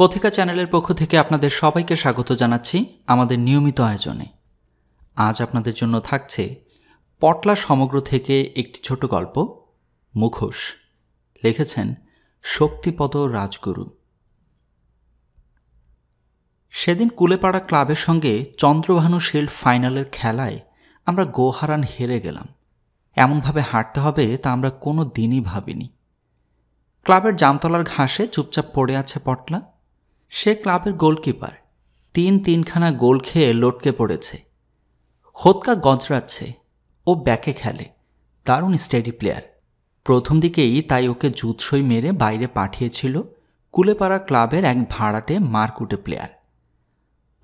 কথিকা চ্যানেলের পক্ষ থেকে আপনাদের সবাইকে স্বাগত জানাচ্ছি আমাদের নিয়মিত আয়োজনে আজ আপনাদের জন্য থাকছে পটলা সমগ্র থেকে একটি ছোট গল্প মুখোশ লিখেছেন শক্তিপদ রাজগুরু সেদিন কুলেপাড়া ক্লাবের সঙ্গে চন্দ্রভানু শিল্ড ফাইনালের খেলায় আমরা গোহারান হেরে গেলাম এমনভাবে হাঁটতে হবে তা আমরা কোনো দিনই ভাবিনি ক্লাবের জামতলার ঘাসে চুপচাপ পড়ে আছে পটলা সে ক্লাবের গোলকিপার তিন তিনখানা গোল খেয়ে লটকে পড়েছে হোতকা গজরাচ্ছে ও ব্যাকে খেলে দারুণ স্টেডি প্লেয়ার প্রথম দিকেই তাই ওকে জুৎসই মেরে বাইরে পাঠিয়েছিল কুলেপাড়া ক্লাবের এক ভাড়াটে মারকুটে প্লেয়ার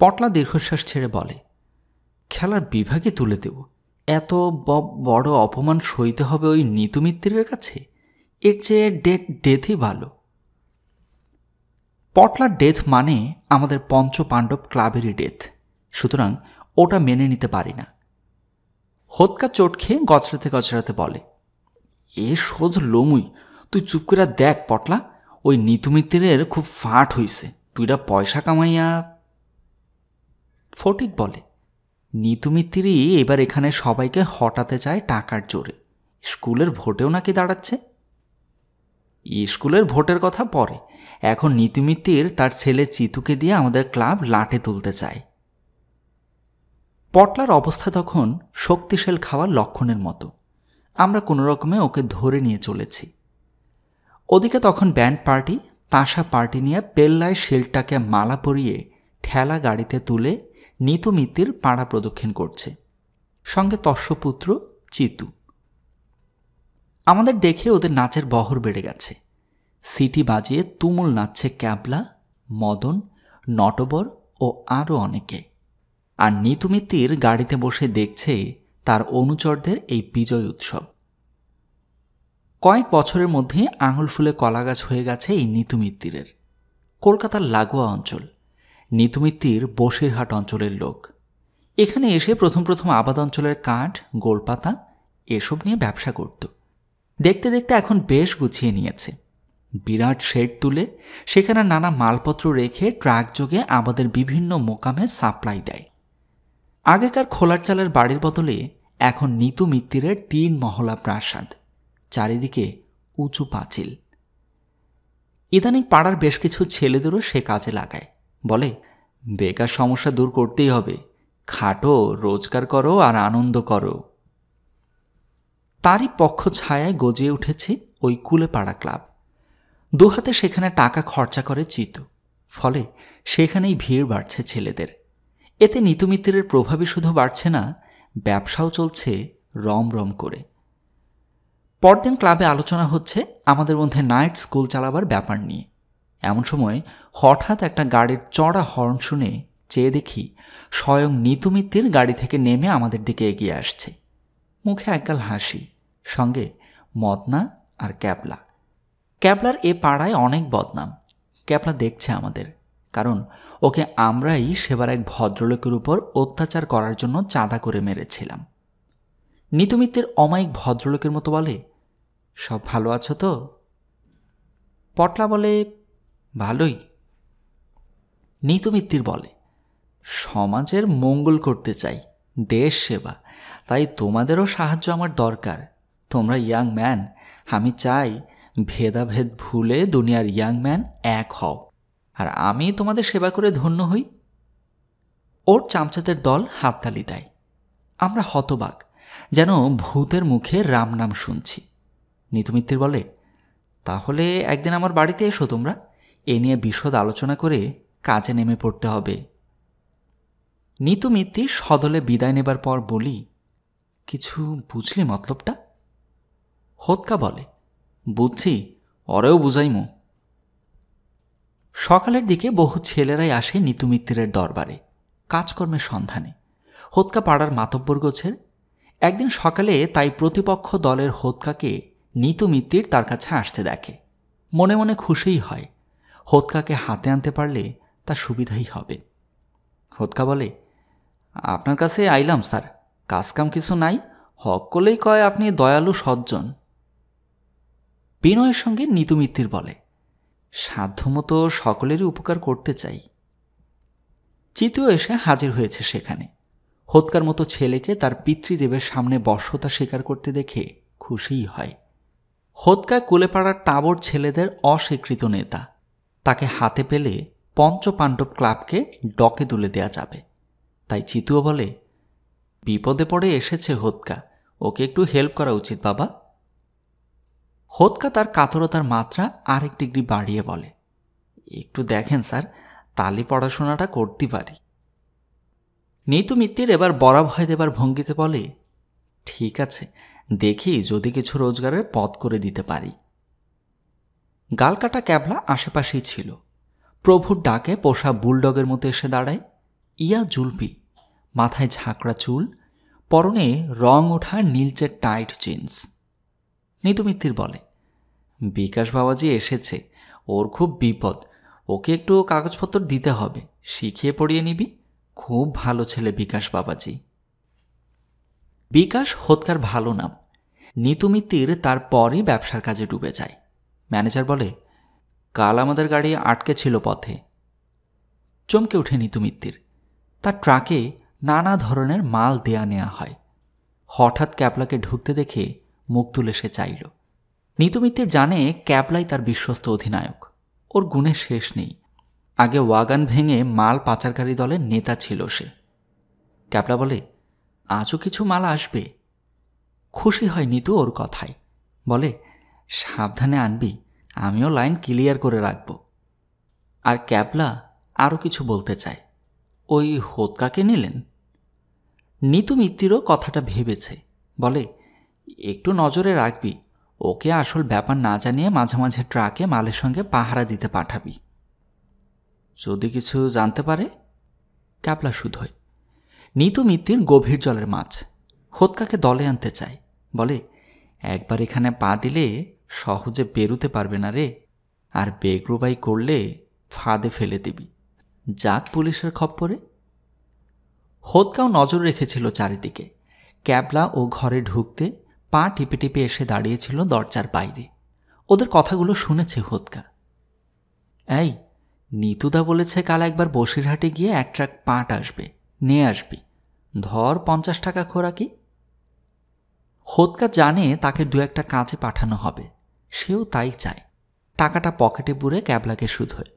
পটলা দীর্ঘশ্বাস ছেড়ে বলে খেলার বিভাগে তুলে দেব এত বড় অপমান সইতে হবে ওই নিতুমিত্রের কাছে এর চেয়ে ডেথই ভালো পটলার ডেথ মানে আমাদের পঞ্চ পাণ্ডব ক্লাবেরই ডেথ সুতরাং ওটা মেনে নিতে পারি না হোৎকা চোট খেয়ে গছড়াতে গছড়াতে বলে এ শোধ লোমুই তুই চুপ করে দেখ পটলা ওই নিতুমিত্রের খুব ফাট হইছে তুইরা পয়সা কামাইয়া ফটিক বলে নিতুমিত্রি এবার এখানে সবাইকে হটাতে চায় টাকার জোরে স্কুলের ভোটেও নাকি দাঁড়াচ্ছে স্কুলের ভোটের কথা পরে এখন নীতিমিতির তার ছেলে চিতুকে দিয়ে আমাদের ক্লাব লাটে তুলতে চায় পটলার অবস্থা তখন শক্তিশাল খাওয়ার লক্ষণের মতো আমরা কোনো রকমে ওকে ধরে নিয়ে চলেছি ওদিকে তখন ব্যান্ড পার্টি তাসা পার্টি নিয়ে পেল্লায় শিলটাকে মালা পরিয়ে ঠেলা গাড়িতে তুলে নিতুমিতির পাড়া প্রদক্ষিণ করছে সঙ্গে তস্যপুত্র চিতু আমাদের দেখে ওদের নাচের বহর বেড়ে গেছে সিটি বাজিয়ে তুমুল নাচছে ক্যাবলা মদন নটবর ও আরও অনেকে আর নিতুমিতির গাড়িতে বসে দেখছে তার অনুচরদের এই বিজয় উৎসব কয়েক বছরের মধ্যে আঙুল ফুলে কলাগাছ হয়ে গেছে এই নিতুমিত্তিরের কলকাতার লাগোয়া অঞ্চল নিতুমিত্তির বসিরহাট অঞ্চলের লোক এখানে এসে প্রথম প্রথম আবাদ অঞ্চলের কাঠ গোলপাতা এসব নিয়ে ব্যবসা করতো দেখতে দেখতে এখন বেশ গুছিয়ে নিয়েছে বিরাট শেড তুলে সেখানে নানা মালপত্র রেখে ট্রাক যোগে আমাদের বিভিন্ন মোকামে সাপ্লাই দেয় আগেকার খোলার চালের বাড়ির বদলে এখন নিতু মিত্তিরের তিন মহলা প্রাসাদ চারিদিকে উঁচু পাঁচিল ইদানিং পাড়ার বেশ কিছু ছেলেদেরও সে কাজে লাগায় বলে বেকার সমস্যা দূর করতেই হবে খাটো রোজগার করো আর আনন্দ করো তারই পক্ষ ছায়ায় গজিয়ে উঠেছে ওই কুলেপাড়া ক্লাব দুহাতে সেখানে টাকা খরচা করে চিত ফলে সেখানেই ভিড় বাড়ছে ছেলেদের এতে নিতুমিত্রের প্রভাবই শুধু বাড়ছে না ব্যবসাও চলছে রমরম করে পরদিন ক্লাবে আলোচনা হচ্ছে আমাদের মধ্যে নাইট স্কুল চালাবার ব্যাপার নিয়ে এমন সময় হঠাৎ একটা গাড়ির চড়া হর্ন শুনে চেয়ে দেখি স্বয়ং নিতুমিত্রের গাড়ি থেকে নেমে আমাদের দিকে এগিয়ে আসছে মুখে একগাল হাসি সঙ্গে মদনা আর ক্যাবলা ক্যাবলার এ পাড়ায় অনেক বদনাম ক্যাবলা দেখছে আমাদের কারণ ওকে আমরাই সেবার এক ভদ্রলোকের উপর অত্যাচার করার জন্য চাঁদা করে মেরেছিলাম নিতুমিত্তের অমায়িক ভদ্রলোকের মতো বলে সব ভালো আছো তো পটলা বলে ভালোই নিতুমিত্তির বলে সমাজের মঙ্গল করতে চাই দেশ সেবা তাই তোমাদেরও সাহায্য আমার দরকার তোমরা ইয়াং ম্যান আমি চাই ভেদাভেদ ভুলে দুনিয়ার ইয়াং ম্যান এক হও আর আমি তোমাদের সেবা করে ধন্য হই ওর চামচাদের দল হাততালি দেয় আমরা হতবাক যেন ভূতের মুখে রাম নাম শুনছি নিতুমিত্তির বলে তাহলে একদিন আমার বাড়িতে এসো তোমরা এ নিয়ে বিশদ আলোচনা করে কাজে নেমে পড়তে হবে নিতুমিত্তি সদলে বিদায় নেবার পর বলি কিছু বুঝলি মতলবটা হোতকা বলে বুঝছি ওরেও বুঝাইমু সকালের দিকে বহু ছেলেরাই আসে নিতু দরবারে কাজকর্মের সন্ধানে হোতকা পাড়ার মাতব্বর গোছের একদিন সকালে তাই প্রতিপক্ষ দলের হোতকাকে নিতু মিত্তির তার কাছে আসতে দেখে মনে মনে খুশিই হয় হোতকাকে হাতে আনতে পারলে তা সুবিধাই হবে হোতকা বলে আপনার কাছে আইলাম স্যার কাজকাম কিছু নাই হক করলেই কয় আপনি দয়ালু সজ্জন বিনয়ের সঙ্গে নিতু বলে সাধ্যমতো সকলেরই উপকার করতে চাই চিতুও এসে হাজির হয়েছে সেখানে হোৎকার মতো ছেলেকে তার পিতৃদেবের সামনে বর্ষতা স্বীকার করতে দেখে খুশিই হয় হোৎকা কুলেপাড়ার তাবর ছেলেদের অস্বীকৃত নেতা তাকে হাতে পেলে পঞ্চপাণ্ডব ক্লাবকে ডকে তুলে দেয়া যাবে তাই চিতুও বলে বিপদে পড়ে এসেছে হোৎকা ওকে একটু হেল্প করা উচিত বাবা হোদকা তার কাতরতার মাত্রা আরেক ডিগ্রি বাড়িয়ে বলে একটু দেখেন স্যার তালি পড়াশোনাটা করতে পারি নিতু মিত্তির এবার বড়া ভয় দেবার ভঙ্গিতে বলে ঠিক আছে দেখি যদি কিছু রোজগারের পথ করে দিতে পারি গালকাটা ক্যাবলা আশেপাশেই ছিল প্রভুর ডাকে পোষা বুলডগের মতো এসে দাঁড়ায় ইয়া জুলপি মাথায় ঝাঁকড়া চুল পরনে রং ওঠা নীলচের টাইট জিন্স নিতুমিত্তির বলে বিকাশ বাবাজি এসেছে ওর খুব বিপদ ওকে একটু কাগজপত্র দিতে হবে শিখিয়ে পড়িয়ে নিবি খুব ভালো ছেলে বিকাশ বাবাজি বিকাশ হোৎকার ভালো নাম নিতুমিত্তির তারপরই ব্যবসার কাজে ডুবে যায় ম্যানেজার বলে কাল আমাদের গাড়ি আটকে ছিল পথে চমকে ওঠে নিতুমিত্তির তার ট্রাকে নানা ধরনের মাল দেয়া নেওয়া হয় হঠাৎ ক্যাপলাকে ঢুকতে দেখে মুখ তুলে সে চাইল নিতুমিত্তির জানে ক্যাবলাই তার বিশ্বস্ত অধিনায়ক ওর গুণে শেষ নেই আগে ওয়াগান ভেঙে মাল পাচারকারী দলের নেতা ছিল সে ক্যাবলা বলে আজও কিছু মাল আসবে খুশি হয় নিতু ওর কথায় বলে সাবধানে আনবি আমিও লাইন ক্লিয়ার করে রাখব আর ক্যাবলা আরও কিছু বলতে চায় ওই হোতকাকে নিলেন নিতু মিত্তিরও কথাটা ভেবেছে বলে একটু নজরে রাখবি ওকে আসল ব্যাপার না জানিয়ে মাঝে মাঝে ট্রাকে মালের সঙ্গে পাহারা দিতে পাঠাবি যদি কিছু জানতে পারে ক্যাপলা শুধোয় নিতু মিত্তির গভীর জলের মাছ হোতকাকে দলে আনতে চায় বলে একবার এখানে পা দিলে সহজে বেরুতে পারবে না রে আর বেগ্রোবাই করলে ফাঁদে ফেলে দিবি যাক পুলিশের খপ্পরে হোতকাও নজর রেখেছিল চারিদিকে ক্যাবলা ও ঘরে ঢুকতে পা টিপে টিপে এসে দাঁড়িয়েছিল দরজার বাইরে ওদের কথাগুলো শুনেছে হোদকা এই নিতুদা বলেছে কাল একবার বসিরহাটে গিয়ে এক ট্রাক পাট আসবে নিয়ে আসবি ধর পঞ্চাশ টাকা খোরাকি হোদকা জানে তাকে দু একটা কাজে পাঠানো হবে সেও তাই চায় টাকাটা পকেটে পুরে ক্যাবলাকে শুধোয়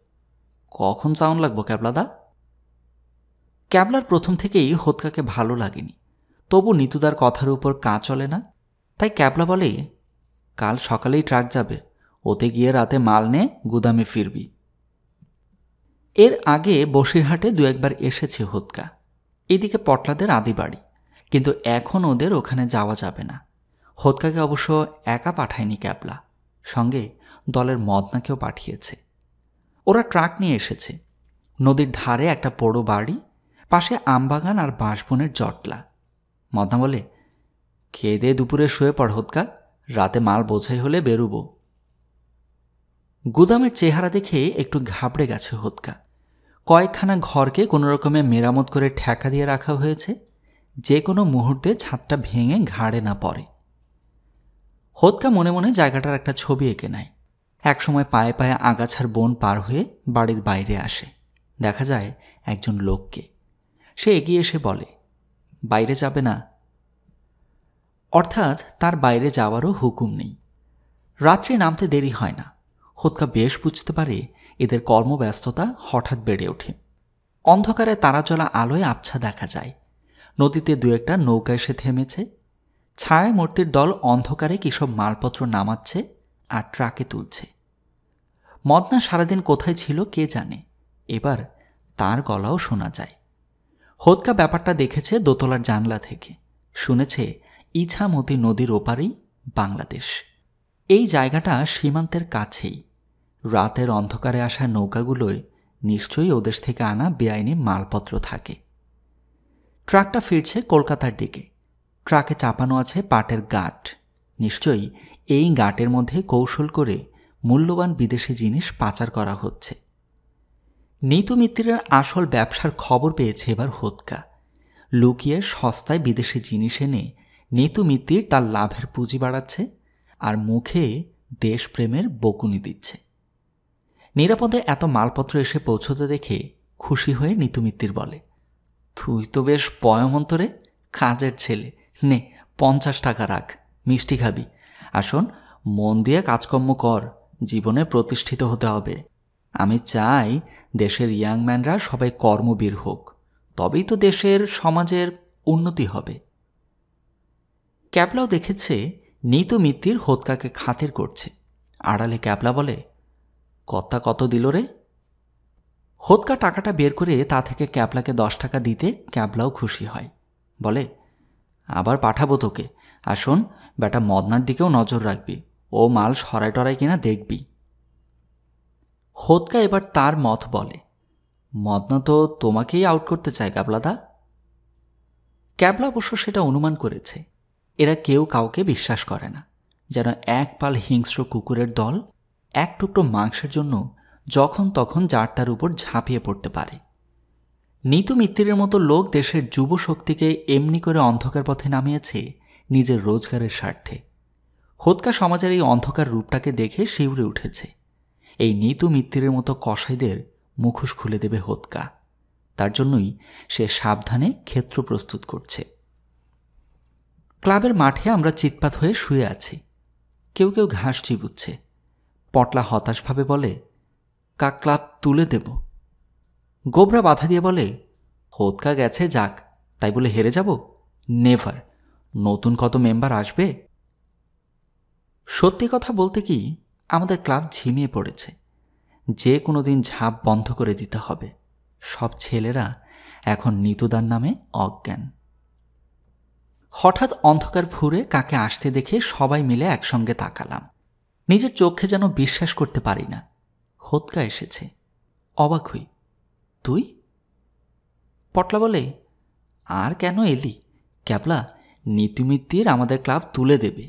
কখন চাউন লাগবো ক্যাবলাদা ক্যাবলার প্রথম থেকেই হোদকাকে ভালো লাগেনি তবু নিতুদার কথার উপর কাঁ চলে না তাই ক্যাবলা বলে কাল সকালেই ট্রাক যাবে ওতে গিয়ে রাতে মাল নে গুদামে ফিরবি এর আগে বসিরহাটে দু একবার এসেছে হুৎকা এদিকে পটলাদের আদি বাড়ি কিন্তু এখন ওদের ওখানে যাওয়া যাবে না হোদকাকে অবশ্য একা পাঠায়নি ক্যাবলা সঙ্গে দলের মদনাকেও পাঠিয়েছে ওরা ট্রাক নিয়ে এসেছে নদীর ধারে একটা বড় বাড়ি পাশে আমবাগান আর বাঁশবনের জটলা মদনা বলে খেয়ে দুপুরে শুয়ে পড় হোৎকা রাতে মাল বোঝাই হলে বেরুব গুদামের চেহারা দেখে একটু ঘাবড়ে গেছে হোতকা কয়েকখানা ঘরকে কোনো রকমে মেরামত করে ঠেকা দিয়ে রাখা হয়েছে যে কোনো মুহূর্তে ছাদটা ভেঙে ঘাড়ে না পড়ে হোৎকা মনে মনে জায়গাটার একটা ছবি এঁকে নেয় একসময় পায়ে পায়ে আগাছার বন পার হয়ে বাড়ির বাইরে আসে দেখা যায় একজন লোককে সে এগিয়ে এসে বলে বাইরে যাবে না অর্থাৎ তার বাইরে যাওয়ারও হুকুম নেই রাত্রি নামতে দেরি হয় না হোতকা বেশ বুঝতে পারে এদের কর্মব্যস্ততা হঠাৎ বেড়ে ওঠে অন্ধকারে তারা চলা আলোয় আবছা দেখা যায় নদীতে দু একটা নৌকা এসে থেমেছে ছায়া মূর্তির দল অন্ধকারে কিসব মালপত্র নামাচ্ছে আর ট্রাকে তুলছে মদনা সারাদিন কোথায় ছিল কে জানে এবার তার গলাও শোনা যায় হোদকা ব্যাপারটা দেখেছে দোতলার জানলা থেকে শুনেছে ইছামতি নদীর ওপারেই বাংলাদেশ এই জায়গাটা সীমান্তের কাছেই রাতের অন্ধকারে আসা নৌকাগুলোয় নিশ্চয়ই ওদেশ থেকে আনা বেআইনি মালপত্র থাকে ট্রাকটা ফিরছে কলকাতার দিকে ট্রাকে চাপানো আছে পাটের গাট নিশ্চয়ই এই গাটের মধ্যে কৌশল করে মূল্যবান বিদেশি জিনিস পাচার করা হচ্ছে নিতু মিত্রের আসল ব্যবসার খবর পেয়েছে এবার হোৎকা লুকিয়ে সস্তায় বিদেশি জিনিস এনে নিতু মিত্তির তার লাভের পুঁজি বাড়াচ্ছে আর মুখে দেশপ্রেমের বকুনি দিচ্ছে নিরাপদে এত মালপত্র এসে পৌঁছতে দেখে খুশি হয়ে নিতু মিত্তির বলে তুই তো বেশ পয়মন্তরে কাজের ছেলে নে পঞ্চাশ টাকা রাখ মিষ্টি খাবি আসুন মন দিয়ে কাজকর্ম কর জীবনে প্রতিষ্ঠিত হতে হবে আমি চাই দেশের ইয়াংম্যানরা সবাই কর্মবীর হোক তবেই তো দেশের সমাজের উন্নতি হবে ক্যাবলাও দেখেছে নিত মিত্তির হোতকাকে খাতের করছে আড়ালে ক্যাবলা বলে কর্তা কত দিল রে হোতকা টাকাটা বের করে তা থেকে ক্যাবলাকে দশ টাকা দিতে ক্যাবলাও খুশি হয় বলে আবার পাঠাবো তোকে আসুন বেটা মদনার দিকেও নজর রাখবি ও মাল সরাই টরাই কিনা দেখবি হোতকা এবার তার মত বলে মদনা তো তোমাকেই আউট করতে চায় ক্যাবলাদা ক্যাবলা অবশ্য সেটা অনুমান করেছে এরা কেউ কাউকে বিশ্বাস করে না যেন এক পাল হিংস্র কুকুরের দল এক টুকরো মাংসের জন্য যখন তখন জারটার উপর ঝাঁপিয়ে পড়তে পারে নিতু মিত্তিরের মতো লোক দেশের যুব শক্তিকে এমনি করে অন্ধকার পথে নামিয়েছে নিজের রোজগারের স্বার্থে হোৎকা সমাজের এই অন্ধকার রূপটাকে দেখে শিউরে উঠেছে এই নিতু মিত্তিরের মতো কসাইদের মুখোশ খুলে দেবে হোৎকা তার জন্যই সে সাবধানে ক্ষেত্র প্রস্তুত করছে ক্লাবের মাঠে আমরা চিৎপাত হয়ে শুয়ে আছি কেউ কেউ ঘাস চিবুচ্ছে পটলা হতাশভাবে বলে কাক ক্লাব তুলে দেব গোবরা বাধা দিয়ে বলে হোদকা গেছে যাক তাই বলে হেরে যাব নেভার নতুন কত মেম্বার আসবে সত্যি কথা বলতে কি আমাদের ক্লাব ঝিমিয়ে পড়েছে যে কোনো দিন ঝাঁপ বন্ধ করে দিতে হবে সব ছেলেরা এখন নিতুদার নামে অজ্ঞান হঠাৎ অন্ধকার ভুরে কাকে আসতে দেখে সবাই মিলে একসঙ্গে তাকালাম নিজের চোখে যেন বিশ্বাস করতে পারি না হোতকা এসেছে অবাক হই তুই পটলা বলে আর কেন এলি ক্যাবলা নীতিমিত্তির আমাদের ক্লাব তুলে দেবে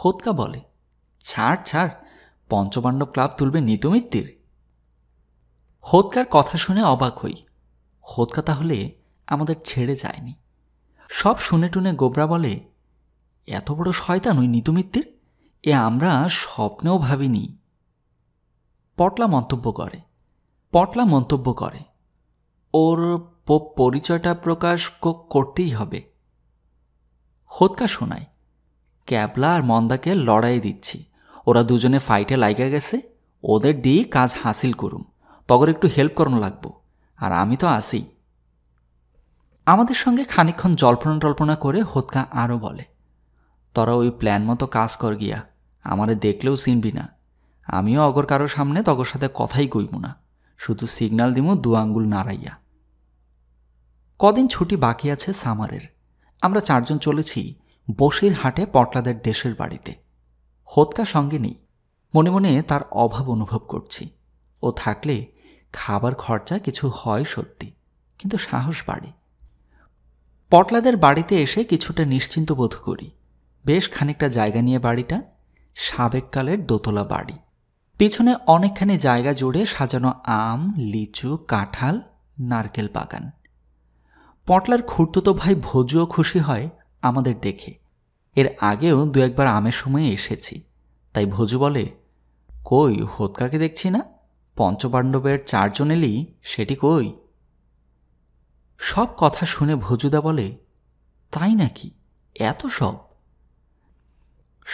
হোতকা বলে ছাড় ছাড় পঞ্চপাণ্ডব ক্লাব তুলবে নিতুমিত্তির হোতকার কথা শুনে অবাক হই হোতকা তাহলে আমাদের ছেড়ে যায়নি সব শুনে টুনে গোবরা বলে এত বড় শয়তান ওই নিতুমিত্তির এ আমরা স্বপ্নেও ভাবিনি পটলা মন্তব্য করে পটলা মন্তব্য করে ওর পরিচয়টা প্রকাশ করতেই হবে হোতকা শোনায় ক্যাবলা আর মন্দাকে লড়াই দিচ্ছি ওরা দুজনে ফাইটে লাইগা গেছে ওদের দিয়েই কাজ হাসিল করুম তগর একটু হেল্প করানো লাগবো আর আমি তো আসি আমাদের সঙ্গে খানিক্ষণ জল্পনা টল্পনা করে হোতকা আরও বলে তরা ওই প্ল্যান মতো কাজ কর গিয়া আমারে দেখলেও চিনবি না আমিও অগর কারো সামনে তগর সাথে কথাই কইব না শুধু সিগনাল দিমু দু আঙ্গুল নাড়াইয়া কদিন ছুটি বাকি আছে সামারের আমরা চারজন চলেছি বসির হাটে পটলাদের দেশের বাড়িতে হোতকা সঙ্গে নেই মনে মনে তার অভাব অনুভব করছি ও থাকলে খাবার খরচা কিছু হয় সত্যি কিন্তু সাহস বাড়ে পটলাদের বাড়িতে এসে কিছুটা নিশ্চিন্ত বোধ করি বেশ খানিকটা জায়গা নিয়ে বাড়িটা সাবেককালের দোতলা বাড়ি পিছনে অনেকখানি জায়গা জুড়ে সাজানো আম লিচু কাঁঠাল নারকেল বাগান পটলার খুঁড়তুতো ভাই ভোজুও খুশি হয় আমাদের দেখে এর আগেও দু একবার আমের সময়ে এসেছি তাই ভোজু বলে কই হোৎকাকে দেখছি না পঞ্চপাণ্ডবের চারজন এলি সেটি কই সব কথা শুনে ভজুদা বলে তাই নাকি এত সব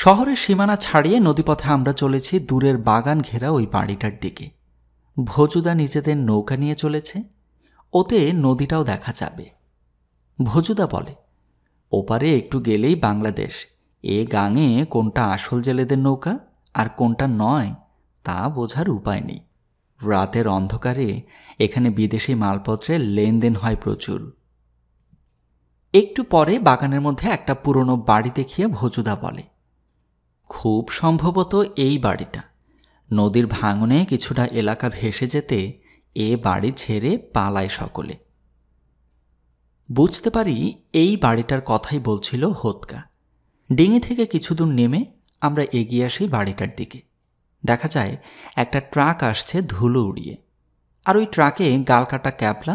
শহরের সীমানা ছাড়িয়ে নদীপথে আমরা চলেছি দূরের বাগান ঘেরা ওই বাড়িটার দিকে ভজুদা নিজেদের নৌকা নিয়ে চলেছে ওতে নদীটাও দেখা যাবে ভজুদা বলে ওপারে একটু গেলেই বাংলাদেশ এ গাঙে কোনটা আসল জেলেদের নৌকা আর কোনটা নয় তা বোঝার উপায় নেই রাতের অন্ধকারে এখানে বিদেশি মালপত্রের লেনদেন হয় প্রচুর একটু পরে বাগানের মধ্যে একটা পুরনো বাড়ি দেখিয়ে ভজুদা বলে খুব সম্ভবত এই বাড়িটা নদীর ভাঙনে কিছুটা এলাকা ভেসে যেতে এ বাড়ি ছেড়ে পালায় সকলে বুঝতে পারি এই বাড়িটার কথাই বলছিল হোতকা ডিঙি থেকে কিছুদূর নেমে আমরা এগিয়ে আসি বাড়িটার দিকে দেখা যায় একটা ট্রাক আসছে ধুলো উড়িয়ে আর ওই ট্রাকে গালকাটা ক্যাবলা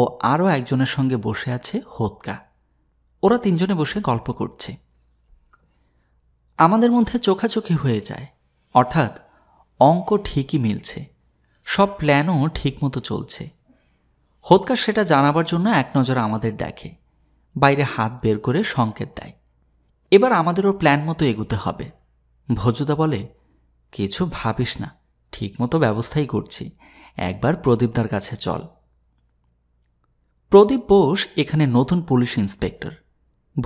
ও আরও একজনের সঙ্গে বসে আছে হোতকা ওরা তিনজনে বসে গল্প করছে আমাদের মধ্যে চোখাচোখি হয়ে যায় অর্থাৎ অঙ্ক ঠিকই মিলছে সব প্ল্যানও ঠিকমতো চলছে হোতকা সেটা জানাবার জন্য এক নজর আমাদের দেখে বাইরে হাত বের করে সংকেত দেয় এবার আমাদেরও প্ল্যান মতো এগুতে হবে ভজুদা বলে কিছু ভাবিস না ঠিকমতো ব্যবস্থাই করছি একবার প্রদীপদার কাছে চল প্রদীপ বোস এখানে নতুন পুলিশ ইন্সপেক্টর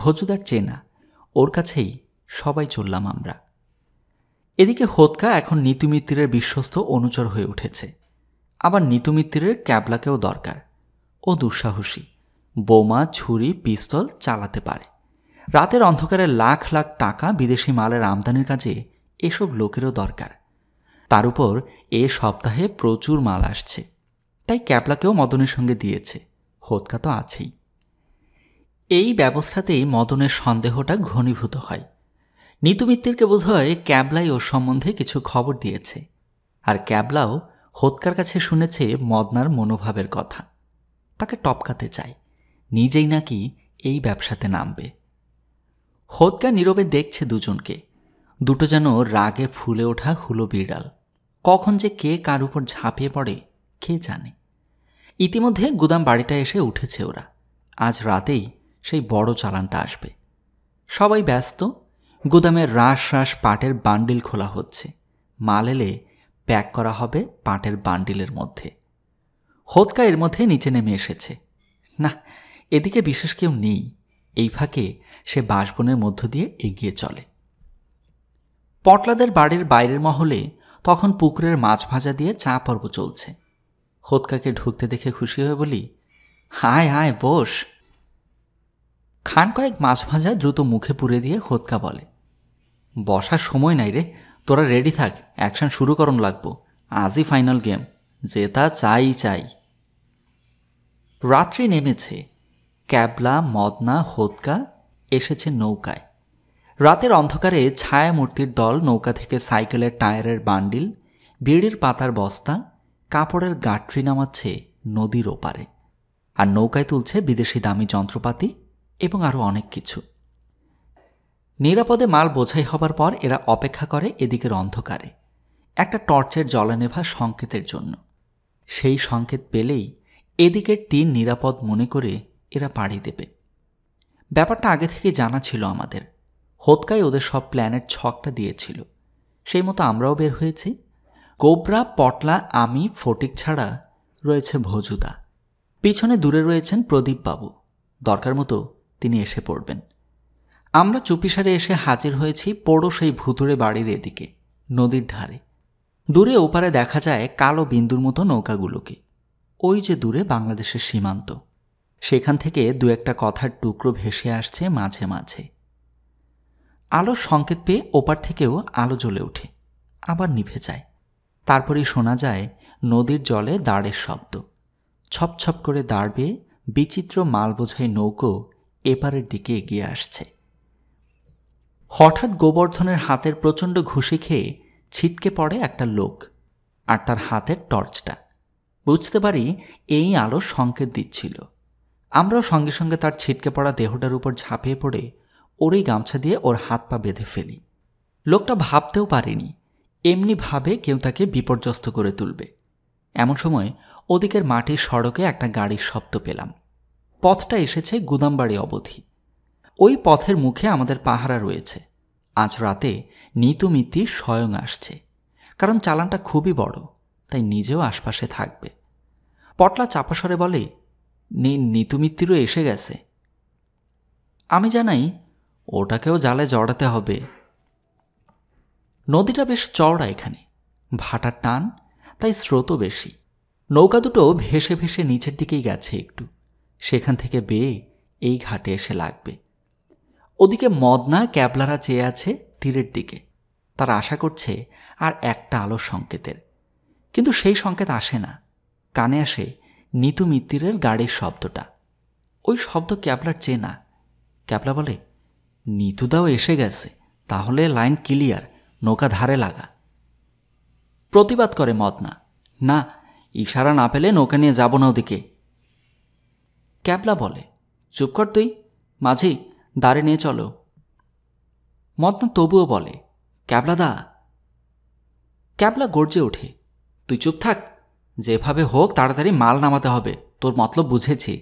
ভজুদার চেনা ওর কাছেই সবাই চললাম আমরা এদিকে হোতকা এখন নীতিমিত্তিরের বিশ্বস্ত অনুচর হয়ে উঠেছে আবার নীতিমিত্তিরের ক্যাবলাকেও দরকার ও দুঃসাহসী বোমা ছুরি পিস্তল চালাতে পারে রাতের অন্ধকারে লাখ লাখ টাকা বিদেশি মালের আমদানির কাজে এসব লোকেরও দরকার তার উপর এ সপ্তাহে প্রচুর মাল আসছে তাই ক্যাপলাকেও মদনের সঙ্গে দিয়েছে হোতকা তো আছেই এই ব্যবস্থাতেই মদনের সন্দেহটা ঘনীভূত হয় নিতুমিত্তিরকে বোধ হয় ক্যাবলাই ওর সম্বন্ধে কিছু খবর দিয়েছে আর ক্যাবলাও হোতকার কাছে শুনেছে মদনার মনোভাবের কথা তাকে টপকাতে চায় নিজেই নাকি এই ব্যবসাতে নামবে হোতকা নীরবে দেখছে দুজনকে দুটো যেন রাগে ফুলে ওঠা হুলো বিড়াল কখন যে কে কার উপর ঝাঁপিয়ে পড়ে কে জানে ইতিমধ্যে গুদাম বাড়িটা এসে উঠেছে ওরা আজ রাতেই সেই বড় চালানটা আসবে সবাই ব্যস্ত গুদামের রাস রাস পাটের বান্ডিল খোলা হচ্ছে মাল এলে প্যাক করা হবে পাটের বান্ডিলের মধ্যে হোদকা এর মধ্যে নিচে নেমে এসেছে না এদিকে বিশেষ কেউ নেই এই ফাঁকে সে বাঁশবনের মধ্য দিয়ে এগিয়ে চলে পটলাদের বাড়ির বাইরের মহলে তখন পুকুরের মাছ ভাজা দিয়ে চা পর্ব চলছে হোতকাকে ঢুকতে দেখে খুশি হয়ে বলি হায় হায় বস খান কয়েক মাছ ভাজা দ্রুত মুখে পুরে দিয়ে হোতকা বলে বসার সময় নাই রে তোরা রেডি থাক অ্যাকশন শুরু করন লাগবো আজই ফাইনাল গেম জেতা চাই চাই রাত্রি নেমেছে ক্যাবলা মদনা হোতকা এসেছে নৌকায় রাতের অন্ধকারে ছায়ামূর্তির দল নৌকা থেকে সাইকেলের টায়ারের বান্ডিল বিড়ির পাতার বস্তা কাপড়ের গাঁটরি নামাচ্ছে নদীর ওপারে আর নৌকায় তুলছে বিদেশি দামি যন্ত্রপাতি এবং আরও অনেক কিছু নিরাপদে মাল বোঝাই হবার পর এরা অপেক্ষা করে এদিকের অন্ধকারে একটা টর্চের জলে নেভা সংকেতের জন্য সেই সংকেত পেলেই এদিকের তিন নিরাপদ মনে করে এরা পাড়ি দেবে ব্যাপারটা আগে থেকে জানা ছিল আমাদের হোতকাই ওদের সব প্ল্যানের ছকটা দিয়েছিল সেই মতো আমরাও বের হয়েছি কোবরা পটলা আমি ফটিক ছাড়া রয়েছে ভজুদা পিছনে দূরে রয়েছেন প্রদীপবাবু দরকার মতো তিনি এসে পড়বেন আমরা চুপিসারে এসে হাজির হয়েছি পড়ো সেই ভুতুরে বাড়ির এদিকে নদীর ধারে দূরে ওপারে দেখা যায় কালো বিন্দুর মতো নৌকাগুলোকে ওই যে দূরে বাংলাদেশের সীমান্ত সেখান থেকে দু একটা কথার টুকরো ভেসে আসছে মাঝে মাঝে আলো সংকেত পেয়ে ওপার থেকেও আলো জ্বলে ওঠে আবার নিভে যায় তারপরেই শোনা যায় নদীর জলে দাঁড়ের শব্দ ছপ ছপ করে দাঁড় বেয়ে বিচিত্র মালবোঝাই নৌকো এপারের দিকে এগিয়ে আসছে হঠাৎ গোবর্ধনের হাতের প্রচণ্ড ঘুষি খেয়ে ছিটকে পড়ে একটা লোক আর তার হাতের টর্চটা বুঝতে পারি এই আলো সংকেত দিচ্ছিল আমরাও সঙ্গে সঙ্গে তার ছিটকে পড়া দেহটার উপর ঝাঁপিয়ে পড়ে ওরই গামছা দিয়ে ওর হাত পা বেঁধে ফেলি লোকটা ভাবতেও পারেনি ভাবে কেউ তাকে বিপর্যস্ত করে তুলবে এমন সময় ওদিকের মাটির সড়কে একটা গাড়ির শব্দ পেলাম পথটা এসেছে গুদামবাড়ি অবধি ওই পথের মুখে আমাদের পাহারা রয়েছে আজ রাতে নিতুমিতি স্বয়ং আসছে কারণ চালানটা খুবই বড় তাই নিজেও আশপাশে থাকবে পটলা চাপাসরে বলে নিতুমিত্তিরও এসে গেছে আমি জানাই ওটাকেও জালে জড়াতে হবে নদীটা বেশ চওড়া এখানে ভাটার টান তাই স্রোতও বেশি নৌকা দুটো ভেসে ভেসে নিচের দিকেই গেছে একটু সেখান থেকে বেয়ে এই ঘাটে এসে লাগবে ওদিকে মদনা ক্যাবলারা চেয়ে আছে তীরের দিকে তারা আশা করছে আর একটা আলোর সংকেতের কিন্তু সেই সংকেত আসে না কানে আসে নিতু মিত্তিরের গাড়ির শব্দটা ওই শব্দ ক্যাবলার চেনা ক্যাবলা বলে নিতুদাও এসে গেছে তাহলে লাইন ক্লিয়ার নৌকা ধারে লাগা প্রতিবাদ করে মদনা না ইশারা না পেলে নৌকা নিয়ে যাব না ওদিকে ক্যাবলা বলে চুপ কর তুই মাঝি দাঁড়ে নিয়ে চলো মদনা তবুও বলে ক্যাবলা দা ক্যাবলা গর্জে ওঠে তুই চুপ থাক যেভাবে হোক তাড়াতাড়ি মাল নামাতে হবে তোর মতলব বুঝেছি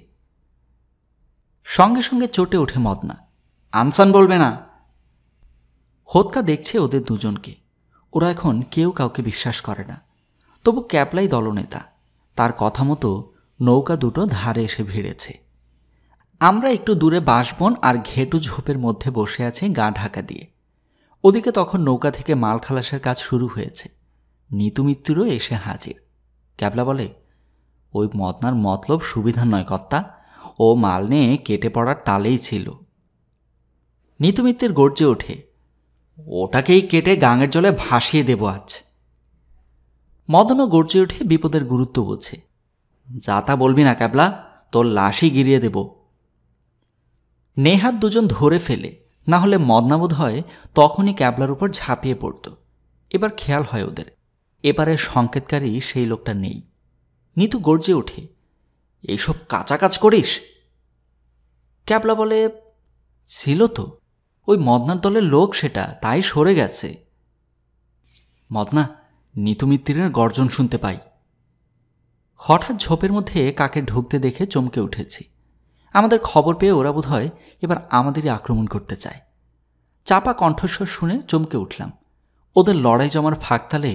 সঙ্গে সঙ্গে চটে ওঠে মদনা আনসান বলবে না হোতকা দেখছে ওদের দুজনকে ওরা এখন কেউ কাউকে বিশ্বাস করে না তবু ক্যাপলাই দলনেতা তার কথা মতো নৌকা দুটো ধারে এসে ভিড়েছে আমরা একটু দূরে বাঁশবন আর ঘেটু ঝোপের মধ্যে বসে আছি গা ঢাকা দিয়ে ওদিকে তখন নৌকা থেকে মাল খালাসের কাজ শুরু হয়েছে নিতু মৃত্যুরও এসে হাজির ক্যাবলা বলে ওই মদনার মতলব সুবিধা নয় কর্তা ও মাল নিয়ে কেটে পড়ার তালেই ছিল নিতুমিত্তের গর্জে ওঠে ওটাকেই কেটে গাঙের জলে ভাসিয়ে দেব আজ মদনও গর্জে ওঠে বিপদের গুরুত্ব বোঝে যা তা বলবি না ক্যাবলা তোর লাশই গিরিয়ে দেব নেহাত দুজন ধরে ফেলে না হলে মদনাবোধ হয় তখনই ক্যাবলার উপর ঝাঁপিয়ে পড়ত এবার খেয়াল হয় ওদের এবারে সংকেতকারী সেই লোকটা নেই নিতু গর্জে ওঠে এইসব কাঁচা কাজ করিস ক্যাবলা বলে ছিল তো ওই মদনার দলের লোক সেটা তাই সরে গেছে মদনা নিতুমিত্তিরের গর্জন শুনতে পাই হঠাৎ ঝোপের মধ্যে কাকে ঢুকতে দেখে চমকে উঠেছি আমাদের খবর পেয়ে ওরা বোধ হয় এবার আমাদেরই আক্রমণ করতে চায় চাপা কণ্ঠস্বর শুনে চমকে উঠলাম ওদের লড়াই জমার ফাঁকতালে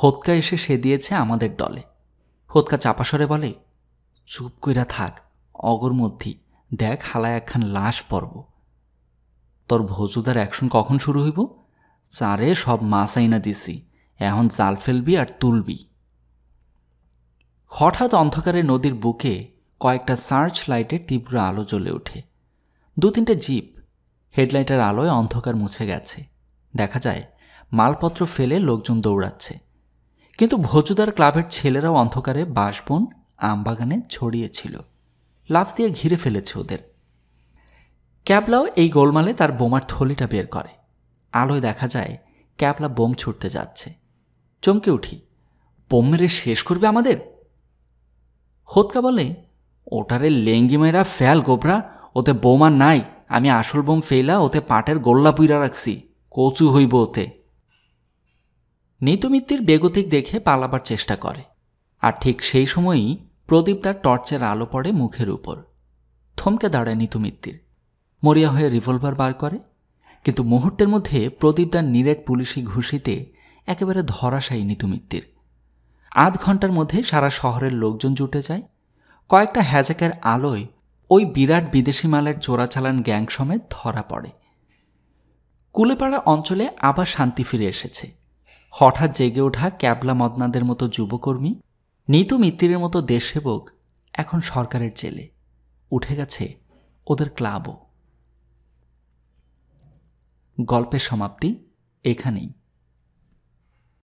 হোতকা এসে সে দিয়েছে আমাদের দলে হোতকা চাপা বলে চুপ কইরা থাক অগর মধ্যে দেখ হালায় একখান লাশ পর্ব তোর ভজুদার অ্যাকশন কখন শুরু হইব চারে সব মাছ আইনা দিছি এখন জাল ফেলবি আর তুলবি হঠাৎ অন্ধকারে নদীর বুকে কয়েকটা সার্চ লাইটের তীব্র আলো জ্বলে ওঠে দু তিনটে জিপ হেডলাইটের আলোয় অন্ধকার মুছে গেছে দেখা যায় মালপত্র ফেলে লোকজন দৌড়াচ্ছে কিন্তু ভজুদার ক্লাবের ছেলেরাও অন্ধকারে বাঁশবন আমবাগানে ছড়িয়েছিল লাফ দিয়ে ঘিরে ফেলেছে ওদের ক্যাবলাও এই গোলমালে তার বোমার থলিটা বের করে আলোয় দেখা যায় ক্যাবলা বোম ছুটতে যাচ্ছে চমকে উঠি বোম মেরে শেষ করবে আমাদের হোতকা বলে ওটারে লেঙ্গি মেয়েরা ফ্যাল গোবরা ওতে বোমা নাই আমি আসল বোম ফেলা ওতে পাটের গোল্লা পুইরা রাখছি কচু হইব ওতে নিতমিত্তির বেগতিক দেখে পালাবার চেষ্টা করে আর ঠিক সেই সময়ই প্রদীপ তার টর্চের আলো পড়ে মুখের উপর থমকে দাঁড়ায় নিতুমিত্তির মরিয়া হয়ে রিভলভার বার করে কিন্তু মুহূর্তের মধ্যে প্রদীপদার নিরেট পুলিশি ঘুষিতে একেবারে ধরাশায়ী নিতুমিত্তির আধ ঘন্টার মধ্যে সারা শহরের লোকজন জুটে যায় কয়েকটা হ্যাজাকের আলোয় ওই বিরাট বিদেশি মালের চোরাচালান গ্যাং সমেত ধরা পড়ে কুলেপাড়া অঞ্চলে আবার শান্তি ফিরে এসেছে হঠাৎ জেগে ওঠা ক্যাবলা মদনাদের মতো যুবকর্মী নিতু মিত্তিরের মতো দেশসেবক এখন সরকারের জেলে উঠে গেছে ওদের ক্লাবও গল্পের সমাপ্তি এখানেই